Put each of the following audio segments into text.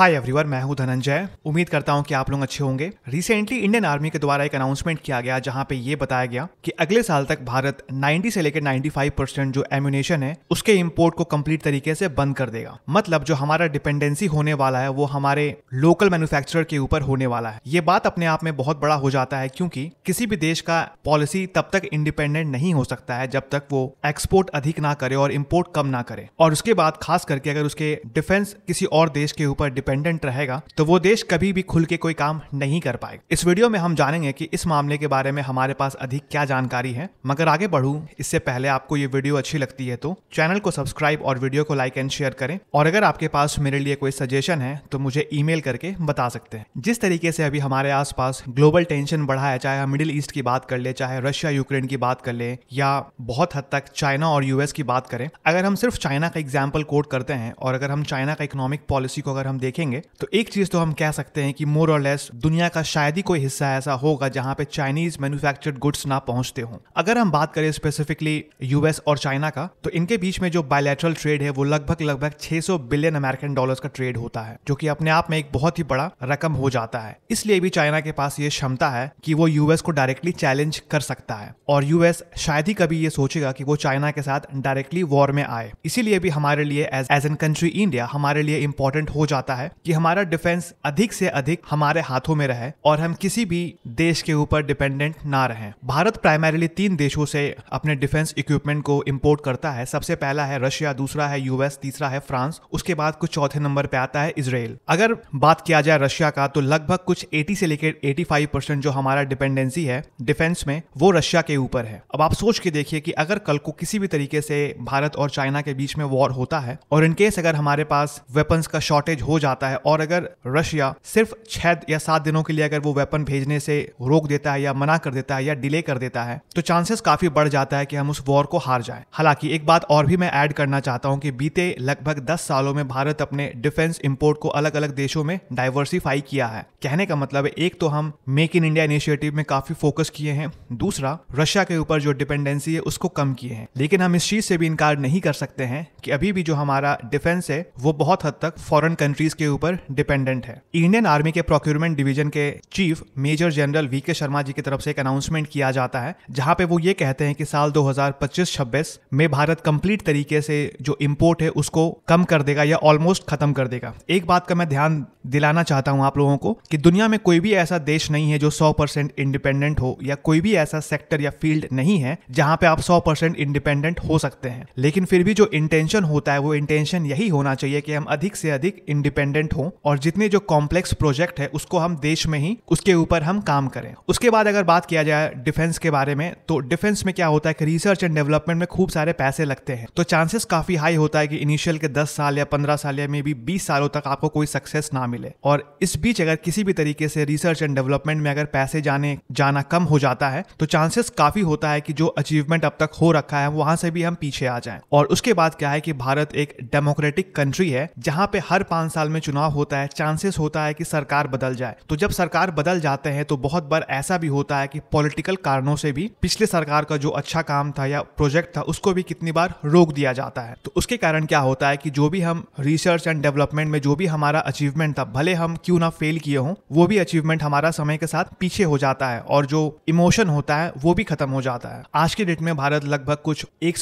hi everyone मैं हूं धनंजय उम्मीद करता हूं कि आप लोग अच्छे होंगे रिसेंटली इंडियन आर्मी के द्वारा एक अनाउंसमेंट किया गया जहां पे ये बताया गया कि अगले साल तक भारत 90 से लेकर 95 परसेंट जो एम्यूनेशन है उसके इम्पोर्ट को कंप्लीट तरीके से बंद कर देगा मतलब जो हमारा डिपेंडेंसी होने वाला है वो हमारे लोकल मैन्युफैक्चरर के ऊपर होने वाला है ये बात अपने आप में बहुत बड़ा हो जाता है क्योंकि किसी भी देश का पॉलिसी तब तक इंडिपेंडेंट नहीं हो सकता है जब तक वो एक्सपोर्ट अधिक ना करे और इम्पोर्ट कम ना करे और उसके बाद खास करके अगर उसके डिफेंस किसी और देश के ऊपर डिपेंडेंट रहेगा तो वो देश कभी भी खुल के कोई काम नहीं कर पाएगा इस वीडियो में हम जानेंगे कि इस मामले के बारे में हमारे पास अधिक क्या जानकारी है मगर आगे बढ़ू इससे पहले आपको ये वीडियो अच्छी लगती है तो चैनल को सब्सक्राइब और वीडियो को लाइक एंड शेयर करें और अगर आपके पास मेरे लिए कोई सजेशन है तो मुझे ई करके बता सकते हैं जिस तरीके से अभी हमारे आस ग्लोबल टेंशन बढ़ा है चाहे हम मिडिल ईस्ट की बात कर ले चाहे रशिया यूक्रेन की बात कर ले या बहुत हद तक चाइना और यूएस की बात करें अगर हम सिर्फ चाइना का एग्जाम्पल कोट करते हैं और अगर हम चाइना का इकोनॉमिक पॉलिसी को अगर हम देखें देखेंगे तो एक चीज तो हम कह सकते हैं कि मोर और लेस दुनिया का शायद ही कोई हिस्सा ऐसा होगा जहां पे चाइनीज मैन्युफैक्चर्ड गुड्स ना पहुंचते हों अगर हम बात करें स्पेसिफिकली यूएस और चाइना का तो इनके बीच में जो बायलैटरल ट्रेड है वो लगभग लगभग छह बिलियन अमेरिकन डॉलर का ट्रेड होता है जो की अपने आप में एक बहुत ही बड़ा रकम हो जाता है इसलिए भी चाइना के पास ये क्षमता है कि वो यूएस को डायरेक्टली चैलेंज कर सकता है और यूएस शायद ही कभी ये सोचेगा कि वो चाइना के साथ डायरेक्टली वॉर में आए इसीलिए भी हमारे लिए एज एन कंट्री इंडिया हमारे लिए इंपॉर्टेंट हो जाता है है कि हमारा डिफेंस अधिक से अधिक हमारे हाथों में रहे और हम किसी भी देश के ऊपर डिपेंडेंट ना रहे भारत प्राइमरीली तीन देशों से अपने डिफेंस इक्विपमेंट को इम्पोर्ट करता है सबसे पहला है रशिया दूसरा है यूएस तीसरा है फ्रांस उसके बाद कुछ चौथे नंबर पे आता है इसराइल अगर बात किया जाए रशिया का तो लगभग कुछ 80 से लेकर 85 परसेंट जो हमारा डिपेंडेंसी है डिफेंस में वो रशिया के ऊपर है अब आप सोच के देखिए कि अगर कल को किसी भी तरीके से भारत और चाइना के बीच में वॉर होता है और इनकेस अगर हमारे पास वेपन्स का शॉर्टेज हो जाता जाता है और अगर रशिया सिर्फ छह या सात दिनों के लिए अगर वो वेपन भेजने से रोक देता है या मना कर देता है या डिले कर देता है तो चांसेस काफी बढ़ जाता है कि हम उस वॉर को हार जाए हालांकि एक बात और भी मैं ऐड करना चाहता हूँ कि बीते लगभग दस सालों में भारत अपने डिफेंस इम्पोर्ट को अलग अलग देशों में डाइवर्सिफाई किया है कहने का मतलब है एक तो हम मेक इन इंडिया इनिशिएटिव में काफी फोकस किए हैं दूसरा रशिया के ऊपर जो डिपेंडेंसी है उसको कम किए हैं लेकिन हम इस चीज से भी इनकार नहीं कर सकते हैं कि अभी भी जो हमारा डिफेंस है वो बहुत हद तक फॉरेन कंट्रीज के ऊपर डिपेंडेंट है इंडियन आर्मी के प्रोक्यूरमेंट डिवीजन के chief major general V K Sharma जी की तरफ से एक अनाउंसमेंट किया जाता है जहां पे वो ये कहते हैं कि साल 2025-26 में भारत कंप्लीट तरीके से जो इम्पोर्ट है उसको कम कर देगा या ऑलमोस्ट खत्म कर देगा एक बात का मैं ध्यान दिलाना चाहता हूँ आप लोगों को कि दुनिया में कोई भी ऐसा देश नहीं है जो 100 परसेंट इंडिपेंडेंट हो या कोई भी ऐसा सेक्टर या फील्ड नहीं है जहाँ पे आप 100 परसेंट इंडिपेंडेंट हो सकते हैं लेकिन फिर भी जो इंटेंशन होता है वो इंटेंशन यही होना चाहिए कि हम अधिक से अधिक इंडिपेंडेंट हों और जितने जो कॉम्प्लेक्स प्रोजेक्ट है उसको हम देश में ही उसके ऊपर हम काम करें उसके बाद अगर बात किया जाए डिफेंस के बारे में तो डिफेंस में क्या होता है कि रिसर्च एंड डेवलपमेंट में खूब सारे पैसे लगते हैं तो चांसेस काफी हाई होता है कि इनिशियल के दस साल या पंद्रह साल या मे बी बीस सालों तक आपको कोई सक्सेस ना मिले और इस बीच अगर किसी भी तरीके से रिसर्च एंड डेवलपमेंट में अगर पैसे जाने जाना कम हो जाता है तो चांसेस काफी होता है कि जो अचीवमेंट अब तक हो रखा है वहां से भी हम पीछे आ जाए और उसके बाद क्या है कि भारत एक डेमोक्रेटिक कंट्री है जहां पे हर पांच साल में चुनाव होता है चांसेस होता है कि सरकार बदल जाए तो जब सरकार बदल जाते हैं तो बहुत बार ऐसा भी होता है कि पॉलिटिकल कारणों से भी पिछले सरकार का जो अच्छा काम था या प्रोजेक्ट था उसको भी कितनी बार रोक दिया जाता है तो उसके कारण क्या होता है कि जो भी हम रिसर्च एंड डेवलपमेंट में जो भी हमारा अचीवमेंट था भले हम क्यों ना फेल किए हों वो भी अचीवमेंट हमारा समय के साथ पीछे हो जाता है और जो इमोशन होता है वो भी खत्म हो जाता है आज के डेट में भारत लगभग कुछ एक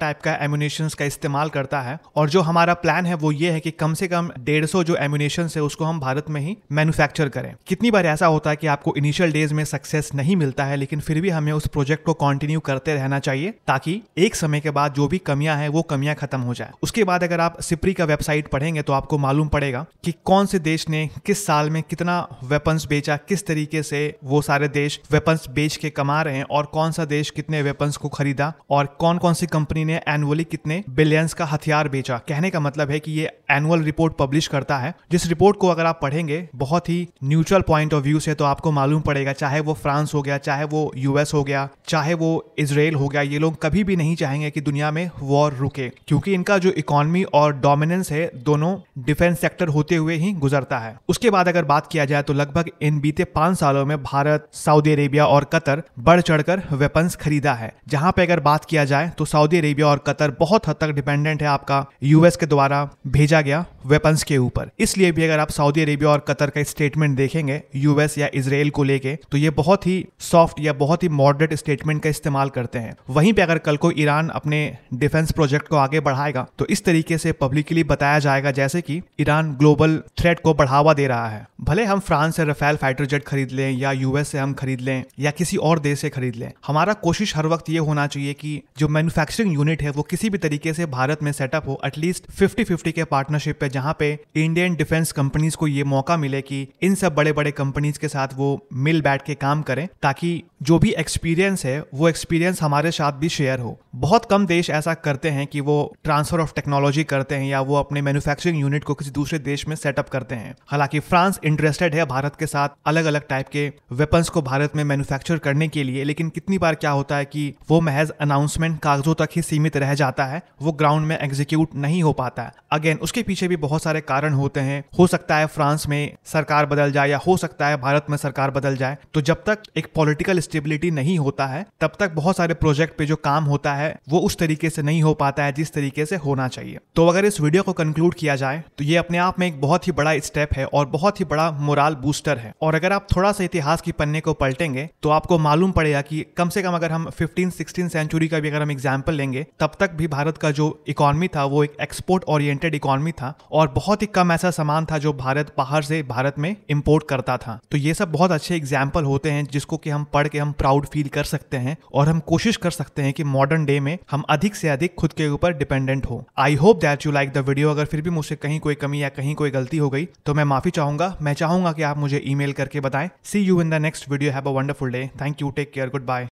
टाइप का एम्यूनेशन का इस्तेमाल करता है और जो हमारा प्लान है वो ये है कि कम से कम डेढ़ जो एम्यूनेशन है उसको हम भारत में ही मैन्युफैक्चर करें कितनी बार ऐसा होता है कि आपको इनिशियल डेज में सक्सेस नहीं मिलता है लेकिन फिर भी हमें उस प्रोजेक्ट को कंटिन्यू करते रहना चाहिए ताकि एक समय के बाद जो भी कमियां हैं वो कमियां खत्म हो जाए उसके बाद अगर आप सिप्री का वेबसाइट पढ़ेंगे तो आपको मालूम पड़ेगा कि कौन से देश ने किस साल में कितना वेपन्स बेचा किस तरीके से वो सारे देश वेपन्स बेच के कमा रहे हैं और कौन सा देश कितने वेपन्स को खरीदा और कौन कौन सी कंपनी ने एनुअली कितने बिलियंस का हथियार बेचा कहने का मतलब है कि ये एनुअल रिपोर्ट पब्लिश करता है जिस रिपोर्ट को अगर आप पढ़ेंगे बहुत ही न्यूट्रल पॉइंट ऑफ व्यू से तो आपको मालूम पड़ेगा चाहे वो फ्रांस हो गया चाहे वो यूएस हो गया चाहे वो इसराइल हो गया ये लोग कभी भी नहीं चाहेंगे कि दुनिया में वॉर रुके क्योंकि इनका जो इकोनॉमी और डोमिनेंस है दोनों डिफेंस सेक्टर होते हुए ही गुजरता है उसके बाद अगर बात किया जाए तो लगभग इन बीते पांच सालों में भारत सऊदी अरेबिया और कतर बढ़ चढ़कर वेपन्स खरीदा है जहां पे अगर बात किया जाए तो सऊदी अरेबिया और कतर बहुत हद तक डिपेंडेंट है आपका यूएस के द्वारा भेजा गया वेपन्स के ऊपर इसलिए भी अगर आप सऊदी अरेबिया और कतर का स्टेटमेंट देखेंगे यूएस या इसराइल को लेके तो ये बहुत ही सॉफ्ट या बहुत ही मॉडरेट स्टेटमेंट का इस्तेमाल करते हैं वहीं पे अगर कल को ईरान अपने डिफेंस प्रोजेक्ट को आगे बढ़ाएगा तो इस तरीके से पब्लिकली बताया जाएगा जैसे कि ईरान ग्लोबल थ्रेट जेट को बढ़ावा दे रहा है भले हम फ्रांस से रफेल फाइटर जेट खरीद लें या यूएस से हम खरीद लें या किसी और देश से खरीद लें हमारा कोशिश हर वक्त ये होना चाहिए कि जो मैन्युफैक्चरिंग यूनिट है वो किसी भी तरीके से भारत में सेटअप हो एटलीस्ट फिफ्टी फिफ्टी के पार्टनरशिप पे जहाँ पे इंडियन डिफेंस कंपनीज को ये मौका मिले कि इन सब बड़े बड़े कंपनीज के साथ वो मिल बैठ के काम करें ताकि जो भी एक्सपीरियंस है वो एक्सपीरियंस हमारे साथ भी शेयर हो बहुत कम देश ऐसा करते हैं कि वो ट्रांसफर ऑफ टेक्नोलॉजी करते हैं या वो अपने मैन्युफैक्चरिंग यूनिट को किसी दूसरे देश में सेटअप करते हैं हालांकि फ्रांस इंटरेस्टेड है भारत के साथ अलग अलग टाइप के वेपन्स को भारत में मैन्युफैक्चर करने के लिए लेकिन कितनी बार क्या होता है कि वो महज अनाउंसमेंट कागजों तक ही सीमित रह जाता है वो ग्राउंड में एग्जीक्यूट नहीं हो पाता है अगेन उसके पीछे भी बहुत सारे कारण होते हैं हो सकता है फ्रांस में सरकार बदल जाए या हो सकता है भारत में सरकार बदल जाए तो जब तक एक पॉलिटिकल स्टेबिलिटी नहीं होता है तब तक बहुत सारे प्रोजेक्ट पे जो काम होता है वो उस तरीके से नहीं हो पाता है जिस तरीके से होना चाहिए तो अगर इस वीडियो को कंक्लूड किया जाए तो ये अपने आप में एक बहुत ही बड़ा स्टेप है और बहुत ही बड़ा मोराल बूस्टर है और अगर आप थोड़ा सा इतिहास की पन्ने को पलटेंगे तो आपको मालूम पड़ेगा कि कम से कम अगर हम फिफ्टीन सिक्सटीन सेंचुरी का भी अगर हम एग्जाम्पल लेंगे तब तक भी भारत का जो इकॉनमी था वो एक एक्सपोर्ट ओरिएंटेड इकॉनमी था और बहुत ही कम ऐसा सामान था जो भारत बाहर से भारत में इम्पोर्ट करता था तो ये सब बहुत अच्छे एग्जाम्पल होते हैं जिसको कि हम पढ़ के हम प्राउड फील कर सकते हैं और हम कोशिश कर सकते हैं कि मॉडर्न डे में हम अधिक से अधिक खुद के ऊपर डिपेंडेंट हो I hope that you like the video अगर फिर भी मुझसे कहीं कोई कमी या कहीं कोई गलती हो गई तो मैं माफी चाहूंगा मैं चाहूंगा कि आप मुझे ईमेल करके बताएं see you in the next video have a wonderful day thank you take care good bye